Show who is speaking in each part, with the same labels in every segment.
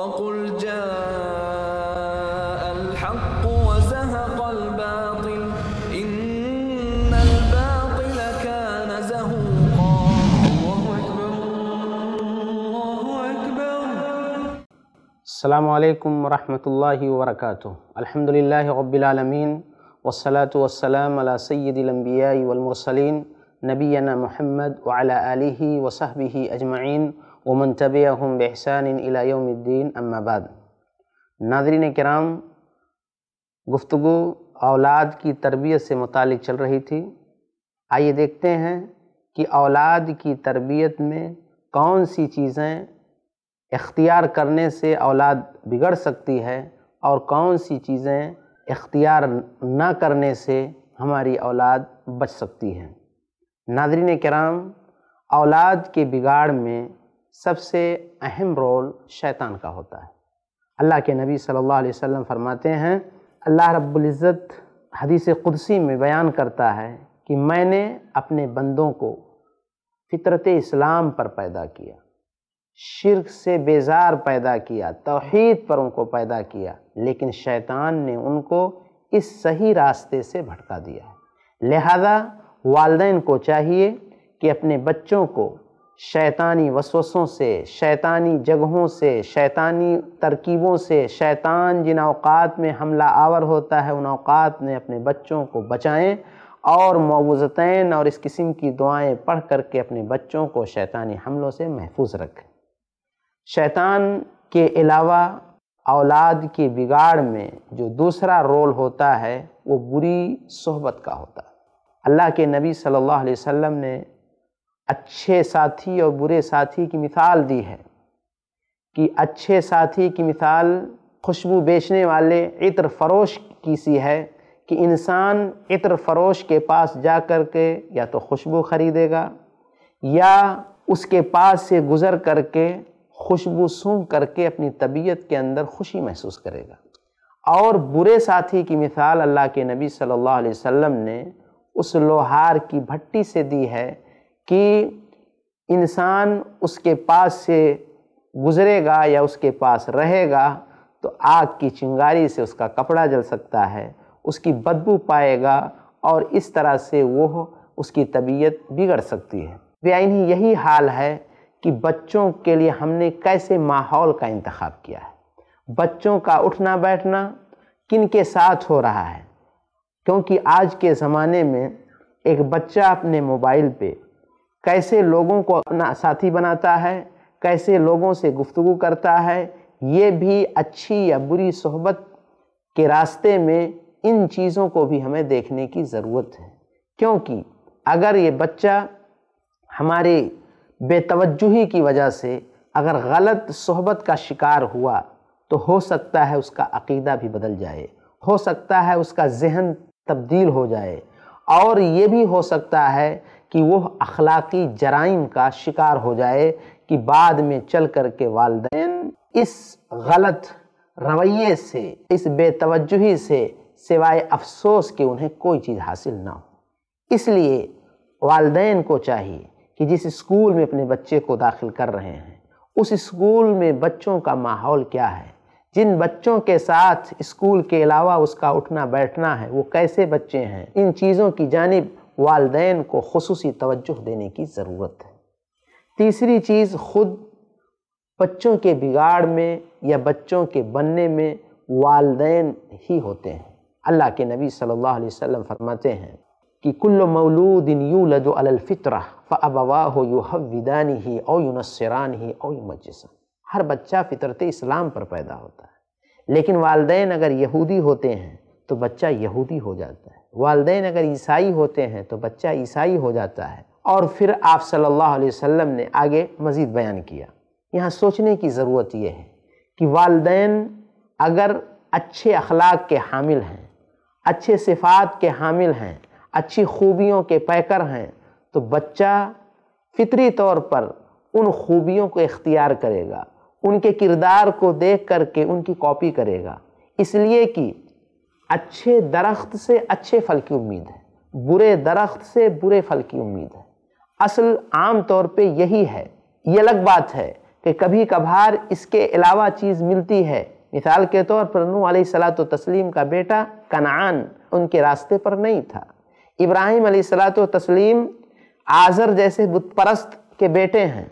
Speaker 1: وقل جاء الحق وزهق الباطل إن الباطل كان زهوقا الله أكبر الله أكبر السلام عليكم ورحمة الله وبركاته الحمد لله رب العالمين والصلاة والسلام على سيد الأنبياء والمرسلين نبينا محمد وعلى آله وصحبه أجمعين ومن تبعهم بإحسان إلى يوم الدين أما الدین ناظرین کرام گفتگو اولاد کی تربیت سے متعلق چل رہی تھی آئیے دیکھتے ہیں کہ اولاد کی تربیت میں کون سی چیزیں اختیار کرنے سے اولاد بگڑ سکتی ہے اور کون سی چیزیں اختیار نہ کرنے سے ہماری اولاد بچ سکتی ہے ناظرین کرام اولاد کے بگاڑ میں سب سے اہم رول شیطان کا ہوتا ہے اللہ کے نبی صلی اللہ علیہ وسلم فرماتے ہیں اللہ رب العزت حدیث قدسی میں بیان کرتا ہے کہ میں نے اپنے بندوں کو فطرت اسلام پر پیدا کیا شرک سے بیزار پیدا کیا توحید پر ان کو پیدا کیا لیکن شیطان نے ان کو اس صحیح راستے سے بھٹکا دیا ہے لہذا والدین کو چاہیے کہ اپنے بچوں کو شیطانی وسوسوں سے شیطانی جگہوں سے شیطانی ترکیبوں سے شیطان جن اوقات میں حملہ آور ہوتا ہے ان اوقات میں اپنے بچوں کو بچائیں اور معوضتین اور اس قسم کی دعائیں پڑھ کر کے اپنے بچوں کو شیطانی حملوں سے محفوظ رکھیں شیطان کے علاوہ اولاد کے بگاڑ میں جو دوسرا رول ہوتا ہے وہ بری صحبت کا ہوتا ہے اللہ کے نبی صلی اللہ علیہ وسلم نے اچھے ساتھی اور برے ساتھی کی مثال دی ہے کہ اچھے ساتھی کی مثال خوشبو بیچنے والے عطر فروش کی سی ہے کہ انسان عطر فروش کے پاس جا کر کے یا تو خوشبو خریدے گا یا اس کے پاس سے گزر کر کے خوشبو سونگ کر کے اپنی طبیعت کے اندر خوشی محسوس کرے گا اور برے ساتھی کی مثال اللہ کے نبی صلی اللہ علیہ وسلم نے اس لوہار کی بھٹی سے دی ہے کہ انسان اس کے پاس سے گزرے گا یا اس کے پاس رہے گا تو آگ کی چنگاری سے اس کا کپڑا جل سکتا ہے اس کی بدبو پائے گا اور اس طرح سے وہ اس کی طبیعت بگڑ سکتی ہے بے یہی حال ہے کہ بچوں کے لیے ہم نے کیسے ماحول کا انتخاب کیا ہے بچوں کا اٹھنا بیٹھنا کن کے ساتھ ہو رہا ہے کیونکہ آج کے زمانے میں ایک بچہ اپنے موبائل پہ کیسے لوگوں کو اپنا ساتھی بناتا ہے کیسے لوگوں سے گفتگو کرتا ہے یہ بھی اچھی یا بری صحبت کے راستے میں ان چیزوں کو بھی ہمیں دیکھنے کی ضرورت ہے کیونکہ اگر یہ بچہ ہمارے بے توجہی کی وجہ سے اگر غلط صحبت کا شکار ہوا تو ہو سکتا ہے اس کا عقیدہ بھی بدل جائے ہو سکتا ہے اس کا ذہن تبدیل ہو جائے اور یہ بھی ہو سکتا ہے کہ وہ اخلاقی جرائم کا شکار ہو جائے کہ بعد میں چل کر کے والدین اس غلط رویے سے اس بے توجہی سے سوائے افسوس کہ انہیں کوئی چیز حاصل نہ ہو اس لیے والدین کو چاہیے کہ جس اسکول میں اپنے بچے کو داخل کر رہے ہیں اس اسکول میں بچوں کا ماحول کیا ہے جن بچوں کے ساتھ اسکول کے علاوہ اس کا اٹھنا بیٹھنا ہے وہ کیسے بچے ہیں ان چیزوں کی جانب والدین کو خصوصی توجہ دینے کی ضرورت ہے تیسری چیز خود بچوں کے بگاڑ میں یا بچوں کے بننے میں والدین ہی ہوتے ہیں اللہ کے نبی صلی اللہ علیہ وسلم فرماتے ہیں کہ کل مولود یولد علی الفطرہ فابواہ ہی او یونسران ہی یمجسا ہر بچہ فطرت اسلام پر پیدا ہوتا ہے لیکن والدین اگر یہودی ہوتے ہیں تو بچہ یہودی ہو جاتا ہے والدین اگر عیسائی ہوتے ہیں تو بچہ عیسائی ہو جاتا ہے اور پھر آپ صلی اللہ علیہ وسلم نے آگے مزید بیان کیا یہاں سوچنے کی ضرورت یہ ہے کہ والدین اگر اچھے اخلاق کے حامل ہیں اچھے صفات کے حامل ہیں اچھی خوبیوں کے پیکر ہیں تو بچہ فطری طور پر ان خوبیوں کو اختیار کرے گا ان کے کردار کو دیکھ کر کے ان کی کاپی کرے گا اس لیے کہ اچھے درخت سے اچھے پھل کی امید ہے برے درخت سے برے پھل کی امید ہے اصل عام طور پہ یہی ہے یہ الگ بات ہے کہ کبھی کبھار اس کے علاوہ چیز ملتی ہے مثال کے طور پر نو علیہ السلاۃ و تسلیم کا بیٹا کنعان ان کے راستے پر نہیں تھا ابراہیم علیہ السلاۃ و تسلیم آذر جیسے بت پرست کے بیٹے ہیں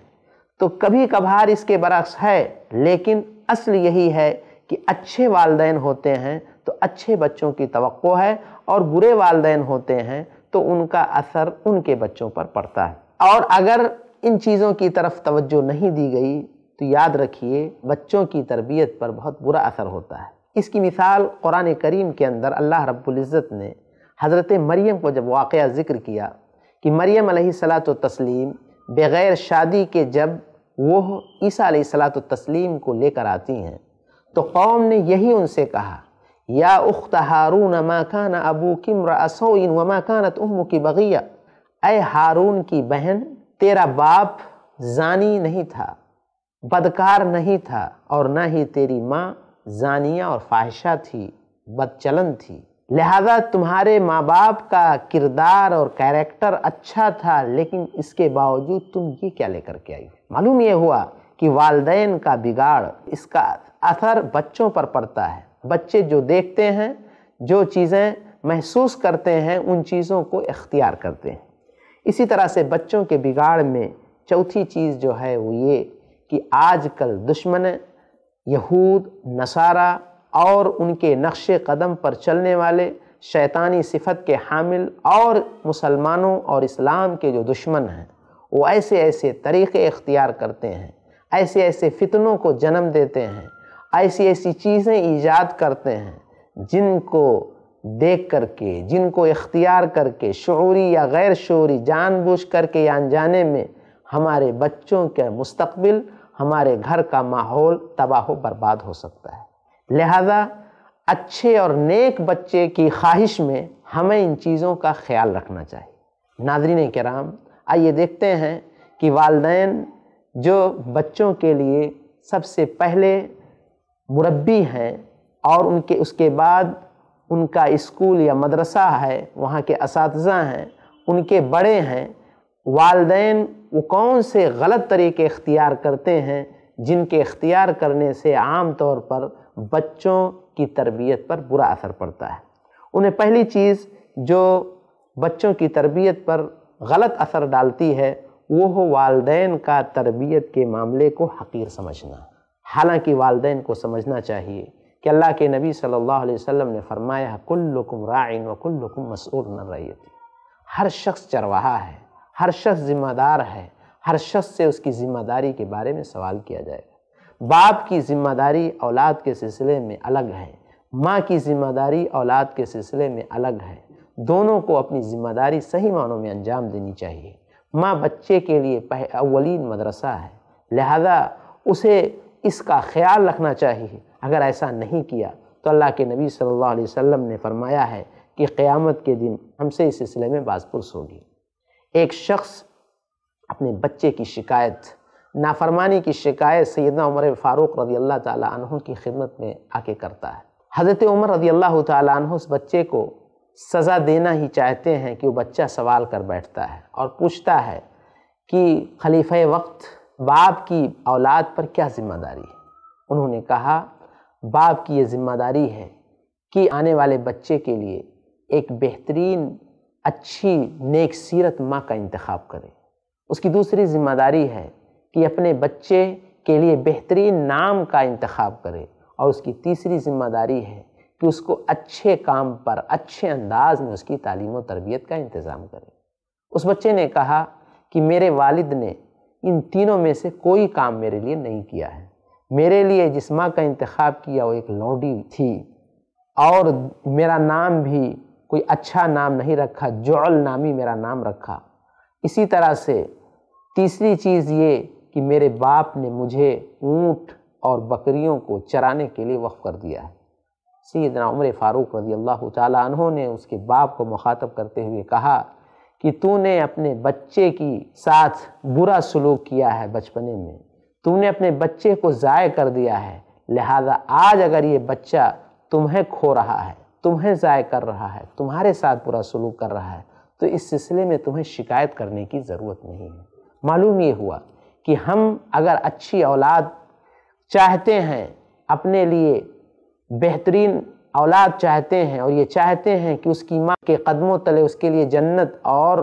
Speaker 1: تو کبھی کبھار اس کے برعکس ہے لیکن اصل یہی ہے کہ اچھے والدین ہوتے ہیں تو اچھے بچوں کی توقع ہے اور برے والدین ہوتے ہیں تو ان کا اثر ان کے بچوں پر پڑتا ہے اور اگر ان چیزوں کی طرف توجہ نہیں دی گئی تو یاد رکھیے بچوں کی تربیت پر بہت برا اثر ہوتا ہے اس کی مثال قرآن کریم کے اندر اللہ رب العزت نے حضرت مریم کو جب واقعہ ذکر کیا کہ مریم علیہ صلاط و تسلیم بغیر شادی کے جب وہ عیسیٰ علیہ صلاط و تسلیم کو لے کر آتی ہیں تو قوم نے یہی ان سے کہا یا اخت ہارون ما کان ابو کمر اصو وما کانت کانہ کی بغیہ اے ہارون کی بہن تیرا باپ زانی نہیں تھا بدکار نہیں تھا اور نہ ہی تیری ماں زانیہ اور فاہشہ تھی بد چلن تھی لہذا تمہارے ماں باپ کا کردار اور کیریکٹر اچھا تھا لیکن اس کے باوجود تم یہ کیا لے کر کے آئی ہو معلوم یہ ہوا کہ والدین کا بگاڑ اس کا اثر بچوں پر پڑتا ہے بچے جو دیکھتے ہیں جو چیزیں محسوس کرتے ہیں ان چیزوں کو اختیار کرتے ہیں اسی طرح سے بچوں کے بگاڑ میں چوتھی چیز جو ہے وہ یہ کہ آج کل دشمن یہود نصارہ اور ان کے نقش قدم پر چلنے والے شیطانی صفت کے حامل اور مسلمانوں اور اسلام کے جو دشمن ہیں وہ ایسے ایسے طریقے اختیار کرتے ہیں ایسے ایسے فتنوں کو جنم دیتے ہیں ایسی ایسی چیزیں ایجاد کرتے ہیں جن کو دیکھ کر کے جن کو اختیار کر کے شعوری یا غیر شعوری جان بوجھ کر کے یا انجانے میں ہمارے بچوں کے مستقبل ہمارے گھر کا ماحول تباہ و برباد ہو سکتا ہے لہذا اچھے اور نیک بچے کی خواہش میں ہمیں ان چیزوں کا خیال رکھنا چاہیے ناظرین کرام آئیے دیکھتے ہیں کہ والدین جو بچوں کے لیے سب سے پہلے مربی ہیں اور ان کے اس کے بعد ان کا اسکول یا مدرسہ ہے وہاں کے اساتذہ ہیں ان کے بڑے ہیں والدین وہ کون سے غلط طریقے اختیار کرتے ہیں جن کے اختیار کرنے سے عام طور پر بچوں کی تربیت پر برا اثر پڑتا ہے انہیں پہلی چیز جو بچوں کی تربیت پر غلط اثر ڈالتی ہے وہ والدین کا تربیت کے معاملے کو حقیر سمجھنا حالانکہ والدین کو سمجھنا چاہیے کہ اللہ کے نبی صلی اللہ علیہ وسلم نے فرمایا کلکم رائن و کلکم مسور نرائی ہر شخص چرواہا ہے ہر شخص ذمہ دار ہے ہر شخص سے اس کی ذمہ داری کے بارے میں سوال کیا جائے گا باپ کی ذمہ داری اولاد کے سلسلے میں الگ ہے ماں کی ذمہ داری اولاد کے سلسلے میں الگ ہے دونوں کو اپنی ذمہ داری صحیح معنوں میں انجام دینی چاہیے ماں بچے کے لیے اولین مدرسہ ہے لہذا اسے اس کا خیال رکھنا چاہیے اگر ایسا نہیں کیا تو اللہ کے نبی صلی اللہ علیہ وسلم نے فرمایا ہے کہ قیامت کے دن ہم سے اس سلسلے میں باز پرس ہوگی ایک شخص اپنے بچے کی شکایت نافرمانی کی شکایت سیدنا عمر فاروق رضی اللہ تعالیٰ عنہ کی خدمت میں آ کے کرتا ہے حضرت عمر رضی اللہ تعالیٰ عنہ اس بچے کو سزا دینا ہی چاہتے ہیں کہ وہ بچہ سوال کر بیٹھتا ہے اور پوچھتا ہے کہ خلیفہ وقت باپ کی اولاد پر کیا ذمہ داری ہے انہوں نے کہا باپ کی یہ ذمہ داری ہے کہ آنے والے بچے کے لیے ایک بہترین اچھی نیک سیرت ماں کا انتخاب کرے اس کی دوسری ذمہ داری ہے کہ اپنے بچے کے لیے بہترین نام کا انتخاب کرے اور اس کی تیسری ذمہ داری ہے کہ اس کو اچھے کام پر اچھے انداز میں اس کی تعلیم و تربیت کا انتظام کرے اس بچے نے کہا کہ میرے والد نے ان تینوں میں سے کوئی کام میرے لیے نہیں کیا ہے میرے لیے جس ماں کا انتخاب کیا وہ ایک لوڈی تھی اور میرا نام بھی کوئی اچھا نام نہیں رکھا جعل نامی میرا نام رکھا اسی طرح سے تیسری چیز یہ کہ میرے باپ نے مجھے اونٹ اور بکریوں کو چرانے کے لیے وقف کر دیا ہے سیدنا عمر فاروق رضی اللہ تعالیٰ عنہ نے اس کے باپ کو مخاطب کرتے ہوئے کہا کہ تو نے اپنے بچے کی ساتھ برا سلوک کیا ہے بچپنے میں تو نے اپنے بچے کو ضائع کر دیا ہے لہذا آج اگر یہ بچہ تمہیں کھو رہا ہے تمہیں ضائع کر رہا ہے تمہارے ساتھ برا سلوک کر رہا ہے تو اس سلسلے میں تمہیں شکایت کرنے کی ضرورت نہیں ہے معلوم یہ ہوا کہ ہم اگر اچھی اولاد چاہتے ہیں اپنے لیے بہترین اولاد چاہتے ہیں اور یہ چاہتے ہیں کہ اس کی ماں کے قدموں تلے اس کے لیے جنت اور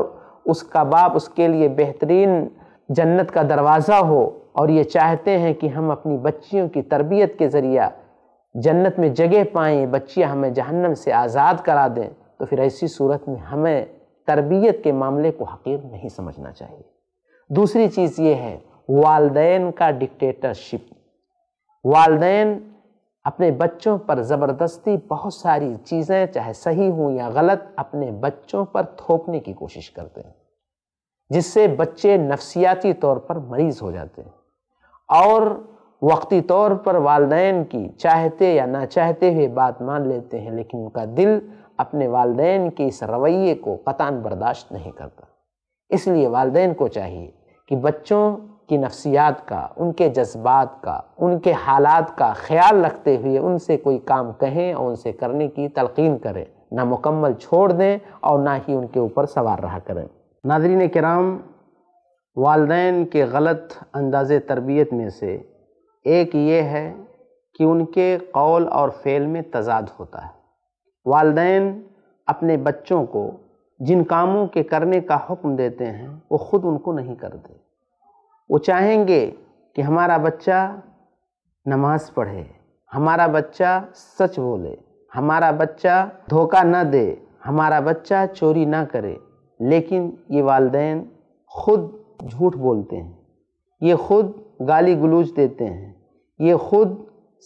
Speaker 1: اس کا باپ اس کے لیے بہترین جنت کا دروازہ ہو اور یہ چاہتے ہیں کہ ہم اپنی بچیوں کی تربیت کے ذریعہ جنت میں جگہ پائیں بچیاں ہمیں جہنم سے آزاد کرا دیں تو پھر ایسی صورت میں ہمیں تربیت کے معاملے کو حقیر نہیں سمجھنا چاہیے دوسری چیز یہ ہے والدین کا ڈکٹیٹرشپ والدین اپنے بچوں پر زبردستی بہت ساری چیزیں چاہے صحیح ہوں یا غلط اپنے بچوں پر تھوپنے کی کوشش کرتے ہیں جس سے بچے نفسیاتی طور پر مریض ہو جاتے ہیں اور وقتی طور پر والدین کی چاہتے یا نہ چاہتے ہوئے بات مان لیتے ہیں لیکن ان کا دل اپنے والدین کے اس رویے کو قطان برداشت نہیں کرتا اس لیے والدین کو چاہیے کہ بچوں کی نفسیات کا ان کے جذبات کا ان کے حالات کا خیال رکھتے ہوئے ان سے کوئی کام کہیں اور ان سے کرنے کی تلقین کریں نہ مکمل چھوڑ دیں اور نہ ہی ان کے اوپر سوار رہا کریں ناظرین کرام والدین کے غلط انداز تربیت میں سے ایک یہ ہے کہ ان کے قول اور فعل میں تضاد ہوتا ہے والدین اپنے بچوں کو جن کاموں کے کرنے کا حکم دیتے ہیں وہ خود ان کو نہیں کرتے وہ چاہیں گے کہ ہمارا بچہ نماز پڑھے ہمارا بچہ سچ بولے ہمارا بچہ دھوکہ نہ دے ہمارا بچہ چوری نہ کرے لیکن یہ والدین خود جھوٹ بولتے ہیں یہ خود گالی گلوچ دیتے ہیں یہ خود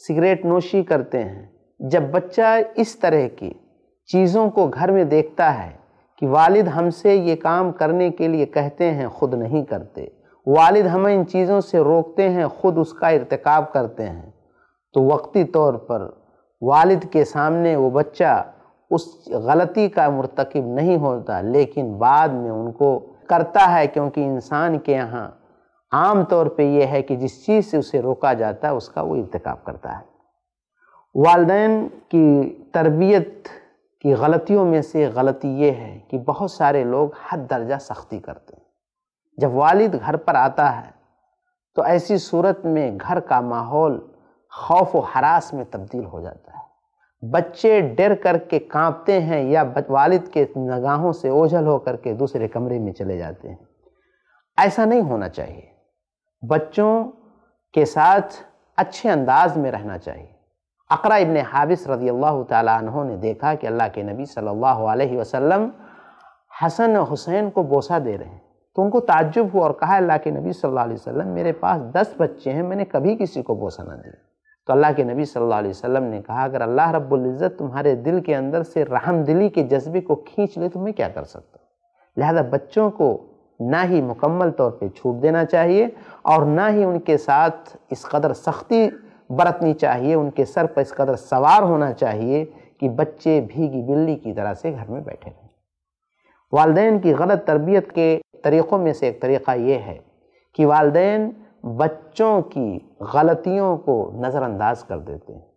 Speaker 1: سگریٹ نوشی کرتے ہیں جب بچہ اس طرح کی چیزوں کو گھر میں دیکھتا ہے کہ والد ہم سے یہ کام کرنے کے لیے کہتے ہیں خود نہیں کرتے والد ہمیں ان چیزوں سے روکتے ہیں خود اس کا ارتکاب کرتے ہیں تو وقتی طور پر والد کے سامنے وہ بچہ اس غلطی کا مرتکب نہیں ہوتا لیکن بعد میں ان کو کرتا ہے کیونکہ انسان کے یہاں عام طور پہ یہ ہے کہ جس چیز سے اسے روکا جاتا ہے اس کا وہ ارتکاب کرتا ہے والدین کی تربیت کی غلطیوں میں سے غلطی یہ ہے کہ بہت سارے لوگ حد درجہ سختی کرتے ہیں جب والد گھر پر آتا ہے تو ایسی صورت میں گھر کا ماحول خوف و حراس میں تبدیل ہو جاتا ہے بچے ڈر کر کے کانپتے ہیں یا والد کے نگاہوں سے اوجھل ہو کر کے دوسرے کمرے میں چلے جاتے ہیں ایسا نہیں ہونا چاہیے بچوں کے ساتھ اچھے انداز میں رہنا چاہیے اقرا ابن حابس رضی اللہ تعالیٰ عنہ نے دیکھا کہ اللہ کے نبی صلی اللہ علیہ وسلم حسن حسین کو بوسہ دے رہے ہیں تو ان کو تعجب ہوا اور کہا اللہ کے نبی صلی اللہ علیہ وسلم میرے پاس دس بچے ہیں میں نے کبھی کسی کو بوسہ نہ دیا تو اللہ کے نبی صلی اللہ علیہ وسلم نے کہا اگر اللہ رب العزت تمہارے دل کے اندر سے رحم دلی کے جذبے کو کھینچ لے تو میں کیا کر سکتا ہوں لہذا بچوں کو نہ ہی مکمل طور پہ چھوٹ دینا چاہیے اور نہ ہی ان کے ساتھ اس قدر سختی برتنی چاہیے ان کے سر پر اس قدر سوار ہونا چاہیے کہ بچے بھیگی بلی کی طرح سے گھر میں بیٹھے رہیں والدین کی غلط تربیت کے طریقوں میں سے ایک طریقہ یہ ہے کہ والدین بچوں کی غلطیوں کو نظر انداز کر دیتے ہیں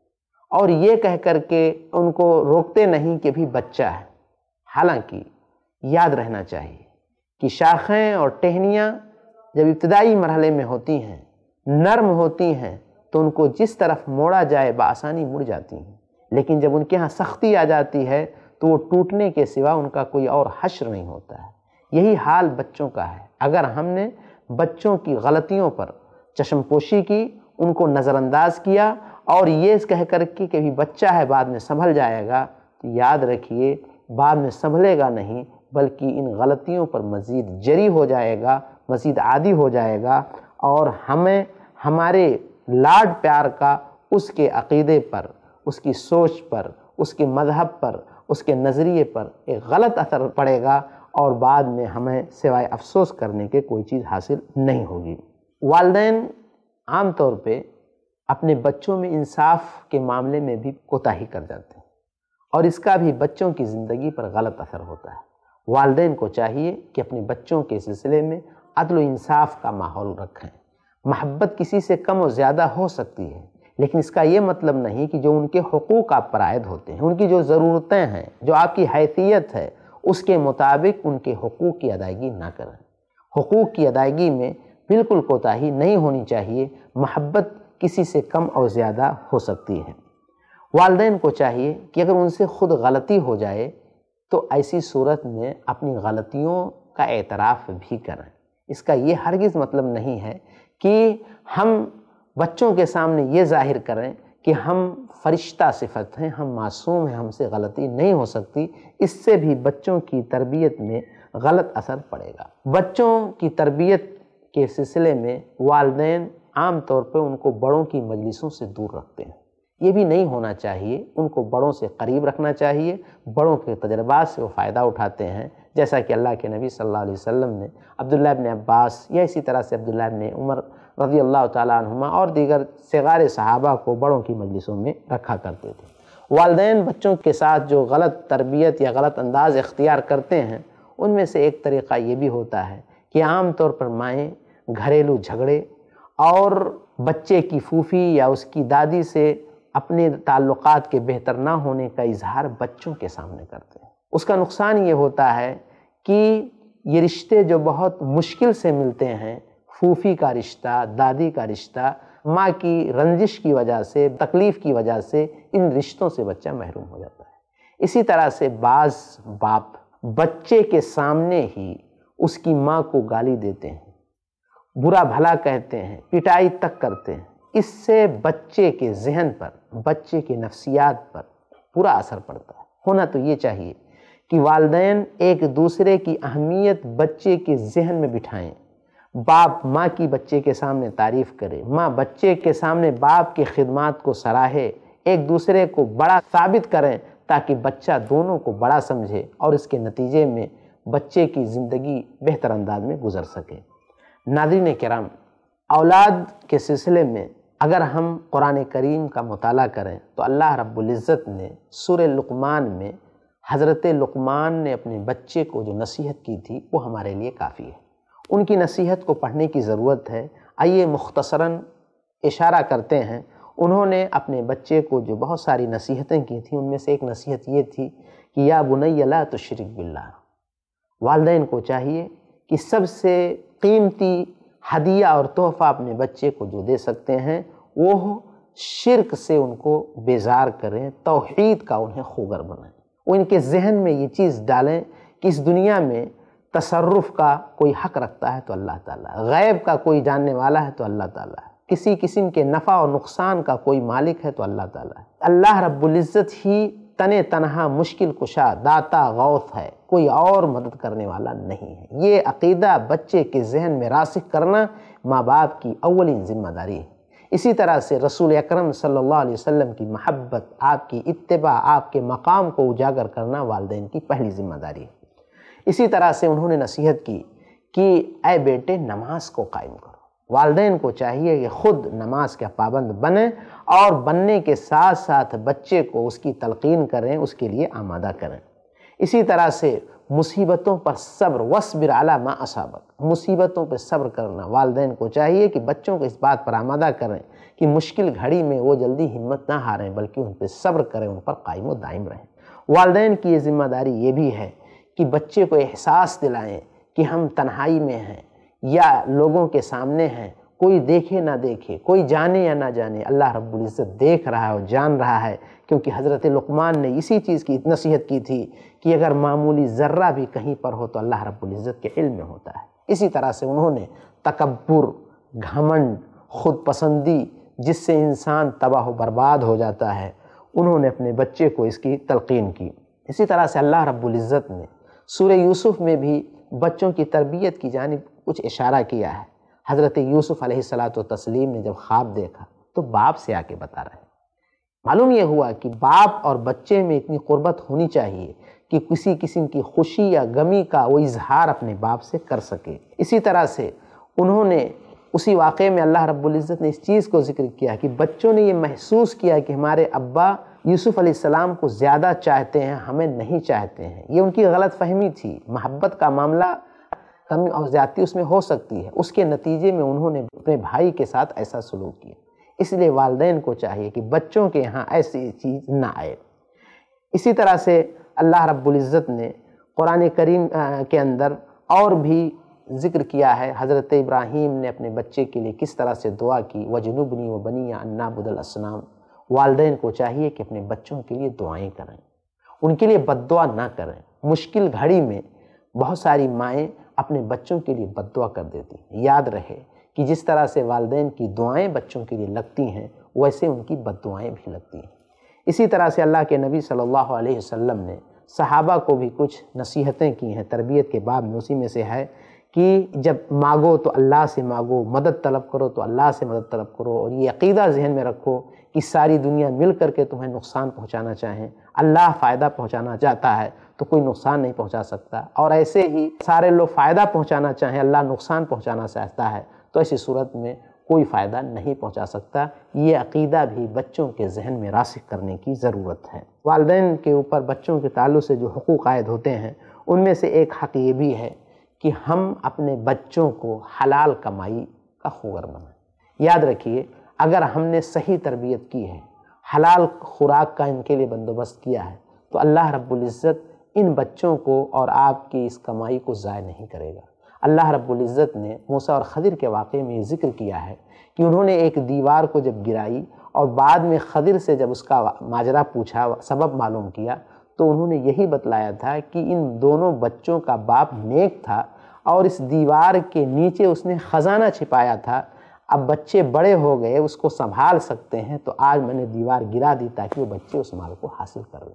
Speaker 1: اور یہ کہہ کر کے ان کو روکتے نہیں کہ بھی بچہ ہے حالانکہ یاد رہنا چاہیے کہ شاخیں اور ٹہنیاں جب ابتدائی مرحلے میں ہوتی ہیں نرم ہوتی ہیں تو ان کو جس طرف موڑا جائے بآسانی مڑ جاتی ہیں لیکن جب ان کے ہاں سختی آ جاتی ہے تو وہ ٹوٹنے کے سوا ان کا کوئی اور حشر نہیں ہوتا ہے یہی حال بچوں کا ہے اگر ہم نے بچوں کی غلطیوں پر چشم پوشی کی ان کو نظر انداز کیا اور یہ کہہ کر کہ بچہ ہے بعد میں سنبھل جائے گا تو یاد رکھیے بعد میں سنبھلے گا نہیں بلکہ ان غلطیوں پر مزید جری ہو جائے گا مزید عادی ہو جائے گا اور ہمیں ہمارے لاڈ پیار کا اس کے عقیدے پر اس کی سوچ پر اس کے مذہب پر اس کے نظریے پر ایک غلط اثر پڑے گا اور بعد میں ہمیں سوائے افسوس کرنے کے کوئی چیز حاصل نہیں ہوگی والدین عام طور پہ اپنے بچوں میں انصاف کے معاملے میں بھی کوتاہی کر جاتے ہیں اور اس کا بھی بچوں کی زندگی پر غلط اثر ہوتا ہے والدین کو چاہیے کہ اپنے بچوں کے سلسلے میں عدل و انصاف کا ماحول رکھیں محبت کسی سے کم و زیادہ ہو سکتی ہے لیکن اس کا یہ مطلب نہیں کہ جو ان کے حقوق آپ پر عائد ہوتے ہیں ان کی جو ضرورتیں ہیں جو آپ کی حیثیت ہے اس کے مطابق ان کے حقوق کی ادائیگی نہ کریں حقوق کی ادائیگی میں بالکل کوتاہی نہیں ہونی چاہیے محبت کسی سے کم اور زیادہ ہو سکتی ہے والدین کو چاہیے کہ اگر ان سے خود غلطی ہو جائے تو ایسی صورت میں اپنی غلطیوں کا اعتراف بھی کریں اس کا یہ ہرگز مطلب نہیں ہے کہ ہم بچوں کے سامنے یہ ظاہر کریں کہ ہم فرشتہ صفت ہیں ہم معصوم ہیں ہم سے غلطی نہیں ہو سکتی اس سے بھی بچوں کی تربیت میں غلط اثر پڑے گا بچوں کی تربیت کے سلسلے میں والدین عام طور پہ ان کو بڑوں کی مجلسوں سے دور رکھتے ہیں یہ بھی نہیں ہونا چاہیے ان کو بڑوں سے قریب رکھنا چاہیے بڑوں کے تجربات سے وہ فائدہ اٹھاتے ہیں جیسا کہ اللہ کے نبی صلی اللہ علیہ وسلم نے عبداللہ ابن عباس یا اسی طرح سے عبداللہ ابن عمر رضی اللہ تعالیٰ عنہما اور دیگر صغار صحابہ کو بڑوں کی مجلسوں میں رکھا کرتے تھے والدین بچوں کے ساتھ جو غلط تربیت یا غلط انداز اختیار کرتے ہیں ان میں سے ایک طریقہ یہ بھی ہوتا ہے کہ عام طور پر مائیں گھریلو جھگڑے اور بچے کی پھوپھی یا اس کی دادی سے اپنے تعلقات کے بہتر نہ ہونے کا اظہار بچوں کے سامنے کرتے ہیں اس کا نقصان یہ ہوتا ہے کہ یہ رشتے جو بہت مشکل سے ملتے ہیں پھوپھی کا رشتہ دادی کا رشتہ ماں کی رنجش کی وجہ سے تکلیف کی وجہ سے ان رشتوں سے بچہ محروم ہو جاتا ہے اسی طرح سے بعض باپ بچے کے سامنے ہی اس کی ماں کو گالی دیتے ہیں برا بھلا کہتے ہیں پٹائی تک کرتے ہیں اس سے بچے کے ذہن پر بچے کے نفسیات پر پورا اثر پڑتا ہے ہونا تو یہ چاہیے کہ والدین ایک دوسرے کی اہمیت بچے کے ذہن میں بٹھائیں باپ ماں کی بچے کے سامنے تعریف کرے ماں بچے کے سامنے باپ کی خدمات کو سراہے ایک دوسرے کو بڑا ثابت کریں تاکہ بچہ دونوں کو بڑا سمجھے اور اس کے نتیجے میں بچے کی زندگی بہتر انداز میں گزر سکے ناظرین کرام اولاد کے سلسلے میں اگر ہم قرآن کریم کا مطالعہ کریں تو اللہ رب العزت نے سور لقمان میں حضرت لقمان نے اپنے بچے کو جو نصیحت کی تھی وہ ہمارے لیے کافی ہے ان کی نصیحت کو پڑھنے کی ضرورت ہے آئیے مختصراً اشارہ کرتے ہیں انہوں نے اپنے بچے کو جو بہت ساری نصیحتیں کی تھیں ان میں سے ایک نصیحت یہ تھی کہ یا بنی لا تشرک باللہ والدین کو چاہیے کہ سب سے قیمتی ہدیہ اور تحفہ اپنے بچے کو جو دے سکتے ہیں وہ شرک سے ان کو بیزار کریں توحید کا انہیں خوگر بنائیں وہ ان کے ذہن میں یہ چیز ڈالیں کہ اس دنیا میں تصرف کا کوئی حق رکھتا ہے تو اللہ تعالیٰ غیب کا کوئی جاننے والا ہے تو اللہ تعالیٰ کسی قسم کے نفع اور نقصان کا کوئی مالک ہے تو اللہ تعالیٰ اللہ رب العزت ہی تن تنہا مشکل کشا داتا غوث ہے کوئی اور مدد کرنے والا نہیں ہے یہ عقیدہ بچے کے ذہن میں راسخ کرنا ماں باپ کی اولین ذمہ داری ہے اسی طرح سے رسول اکرم صلی اللہ علیہ وسلم کی محبت آپ کی اتباع آپ کے مقام کو اجاگر کرنا والدین کی پہلی ذمہ داری ہے اسی طرح سے انہوں نے نصیحت کی کہ اے بیٹے نماز کو قائم کرو والدین کو چاہیے کہ خود نماز کا پابند بنیں اور بننے کے ساتھ ساتھ بچے کو اس کی تلقین کریں اس کے لیے آمادہ کریں اسی طرح سے مصیبتوں پر صبر وصبر علی ما اسابق مصیبتوں پر صبر کرنا والدین کو چاہیے کہ بچوں کو اس بات پر آمادہ کریں کہ مشکل گھڑی میں وہ جلدی ہمت نہ ہاریں بلکہ ان پہ صبر کریں ان پر قائم و دائم رہیں والدین کی یہ ذمہ داری یہ بھی ہے کہ بچے کو احساس دلائیں کہ ہم تنہائی میں ہیں یا لوگوں کے سامنے ہیں کوئی دیکھے نہ دیکھے کوئی جانے یا نہ جانے اللہ رب العزت دیکھ رہا ہے اور جان رہا ہے کیونکہ حضرت لقمان نے اسی چیز کی نصیحت کی تھی کہ اگر معمولی ذرہ بھی کہیں پر ہو تو اللہ رب العزت کے علم میں ہوتا ہے اسی طرح سے انہوں نے تکبر گھمنڈ خود پسندی جس سے انسان تباہ و برباد ہو جاتا ہے انہوں نے اپنے بچے کو اس کی تلقین کی اسی طرح سے اللہ رب العزت نے سورہ یوسف میں بھی بچوں کی تربیت کی جانب کچھ اشارہ کیا ہے حضرت یوسف علیہ السلاۃ و تسلیم نے جب خواب دیکھا تو باپ سے آ کے بتا رہا ہے معلوم یہ ہوا کہ باپ اور بچے میں اتنی قربت ہونی چاہیے کہ کسی قسم کی خوشی یا غمی کا وہ اظہار اپنے باپ سے کر سکے اسی طرح سے انہوں نے اسی واقعے میں اللہ رب العزت نے اس چیز کو ذکر کیا کہ بچوں نے یہ محسوس کیا کہ ہمارے ابا یوسف علیہ السلام کو زیادہ چاہتے ہیں ہمیں نہیں چاہتے ہیں یہ ان کی غلط فہمی تھی محبت کا معاملہ کمی اور زیادتی اس میں ہو سکتی ہے اس کے نتیجے میں انہوں نے اپنے بھائی کے ساتھ ایسا سلوک کیا اس لیے والدین کو چاہیے کہ بچوں کے ہاں ایسی چیز نہ آئے اسی طرح سے اللہ رب العزت نے قرآن کریم کے اندر اور بھی ذکر کیا ہے حضرت ابراہیم نے اپنے بچے کے لیے کس طرح سے دعا کی وہ وَبَنِيَا نہیں وہ بنیا والدین کو چاہیے کہ اپنے بچوں کے لیے دعائیں کریں ان کے لیے بد دعا نہ کریں مشکل گھڑی میں بہت ساری مائیں اپنے بچوں کے لیے بد دعا کر دیتی ہیں یاد رہے کہ جس طرح سے والدین کی دعائیں بچوں کے لیے لگتی ہیں ویسے ان کی بد دعائیں بھی لگتی ہیں اسی طرح سے اللہ کے نبی صلی اللہ علیہ وسلم نے صحابہ کو بھی کچھ نصیحتیں کی ہیں تربیت کے باب میں اسی میں سے ہے کہ جب مانگو تو اللہ سے مانگو مدد طلب کرو تو اللہ سے مدد طلب کرو اور یہ عقیدہ ذہن میں رکھو کہ ساری دنیا مل کر کے تمہیں نقصان پہنچانا چاہیں اللہ فائدہ پہنچانا چاہتا ہے تو کوئی نقصان نہیں پہنچا سکتا اور ایسے ہی سارے لوگ فائدہ پہنچانا چاہیں اللہ نقصان پہنچانا چاہتا ہے تو ایسی صورت میں کوئی فائدہ نہیں پہنچا سکتا یہ عقیدہ بھی بچوں کے ذہن میں راسک کرنے کی ضرورت ہے والدین کے اوپر بچوں کے تعلق سے جو حقوق عائد ہوتے ہیں ان میں سے ایک حق یہ بھی ہے کہ ہم اپنے بچوں کو حلال کمائی کا خور بنائیں یاد رکھیے اگر ہم نے صحیح تربیت کی ہے حلال خوراک کا ان کے لیے بندوبست کیا ہے تو اللہ رب العزت ان بچوں کو اور آپ کی اس کمائی کو ضائع نہیں کرے گا اللہ رب العزت نے موسیٰ اور خضر کے واقعے میں یہ ذکر کیا ہے کہ انہوں نے ایک دیوار کو جب گرائی اور بعد میں خضر سے جب اس کا ماجرہ پوچھا سبب معلوم کیا تو انہوں نے یہی بتلایا تھا کہ ان دونوں بچوں کا باپ نیک تھا اور اس دیوار کے نیچے اس نے خزانہ چھپایا تھا اب بچے بڑے ہو گئے اس کو سنبھال سکتے ہیں تو آج میں نے دیوار گرا دی تاکہ وہ بچے اس مال کو حاصل کر لیں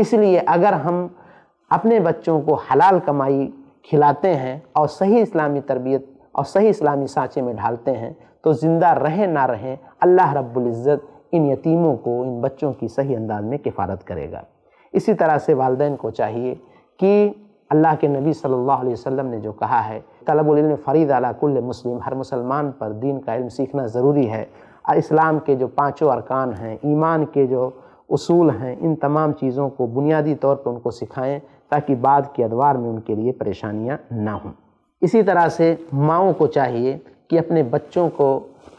Speaker 1: اس لیے اگر ہم اپنے بچوں کو حلال کمائی کھلاتے ہیں اور صحیح اسلامی تربیت اور صحیح اسلامی سانچے میں ڈھالتے ہیں تو زندہ رہیں نہ رہیں اللہ رب العزت ان یتیموں کو ان بچوں کی صحیح انداز میں کفارت کرے گا اسی طرح سے والدین کو چاہیے کہ اللہ کے نبی صلی اللہ علیہ وسلم نے جو کہا ہے طلب العلم فرید علی کل مسلم ہر مسلمان پر دین کا علم سیکھنا ضروری ہے اور اسلام کے جو پانچوں ارکان ہیں ایمان کے جو اصول ہیں ان تمام چیزوں کو بنیادی طور پر ان کو سکھائیں تاکہ بعد کے ادوار میں ان کے لیے پریشانیاں نہ ہوں اسی طرح سے ماؤں کو چاہیے کہ اپنے بچوں کو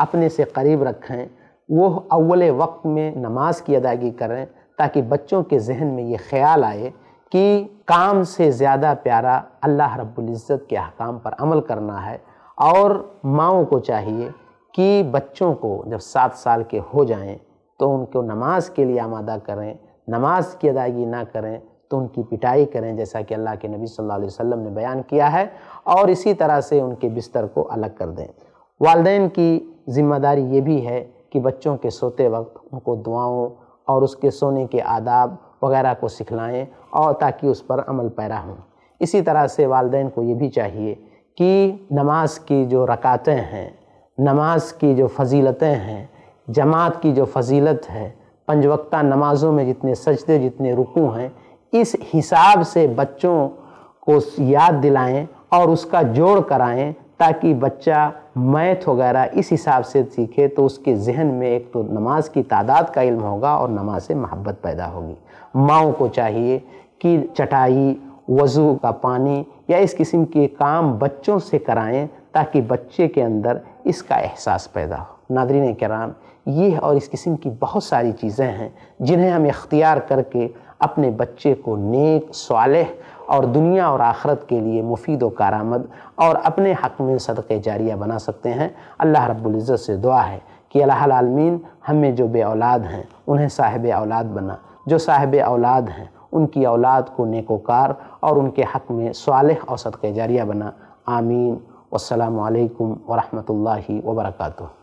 Speaker 1: اپنے سے قریب رکھیں وہ اول وقت میں نماز کی ادائیگی کریں تاکہ بچوں کے ذہن میں یہ خیال آئے کہ کام سے زیادہ پیارا اللہ رب العزت کے احکام پر عمل کرنا ہے اور ماؤں کو چاہیے کہ بچوں کو جب سات سال کے ہو جائیں تو ان کو نماز کے لیے آمادہ کریں نماز کی ادائیگی نہ کریں تو ان کی پٹائی کریں جیسا کہ اللہ کے نبی صلی اللہ علیہ وسلم نے بیان کیا ہے اور اسی طرح سے ان کے بستر کو الگ کر دیں والدین کی ذمہ داری یہ بھی ہے کہ بچوں کے سوتے وقت ان کو دعاؤں اور اس کے سونے کے آداب وغیرہ کو سکھلائیں اور تاکہ اس پر عمل پیرا ہوں اسی طرح سے والدین کو یہ بھی چاہیے کہ نماز کی جو رکاتیں ہیں نماز کی جو فضیلتیں ہیں جماعت کی جو فضیلت ہے پنج وقتہ نمازوں میں جتنے سجدے جتنے رکو ہیں اس حساب سے بچوں کو یاد دلائیں اور اس کا جوڑ کرائیں تاکہ بچہ میتھ وغیرہ اس حساب سے سیکھے تو اس کے ذہن میں ایک تو نماز کی تعداد کا علم ہوگا اور نماز سے محبت پیدا ہوگی ماؤں کو چاہیے کہ چٹائی وضو کا پانی یا اس قسم کے کام بچوں سے کرائیں تاکہ بچے کے اندر اس کا احساس پیدا ہو ناظرین کرام یہ اور اس قسم کی بہت ساری چیزیں ہیں جنہیں ہم اختیار کر کے اپنے بچے کو نیک صالح اور دنیا اور آخرت کے لیے مفید و کارآمد اور اپنے حق میں صدقہ جاریہ بنا سکتے ہیں اللہ رب العزت سے دعا ہے کہ اللہ العالمین ہمیں جو بے اولاد ہیں انہیں صاحب اولاد بنا جو صاحب اولاد ہیں ان کی اولاد کو نیک اور ان کے حق میں صالح اور صدق جاریہ بنا آمین والسلام علیکم ورحمۃ اللہ وبرکاتہ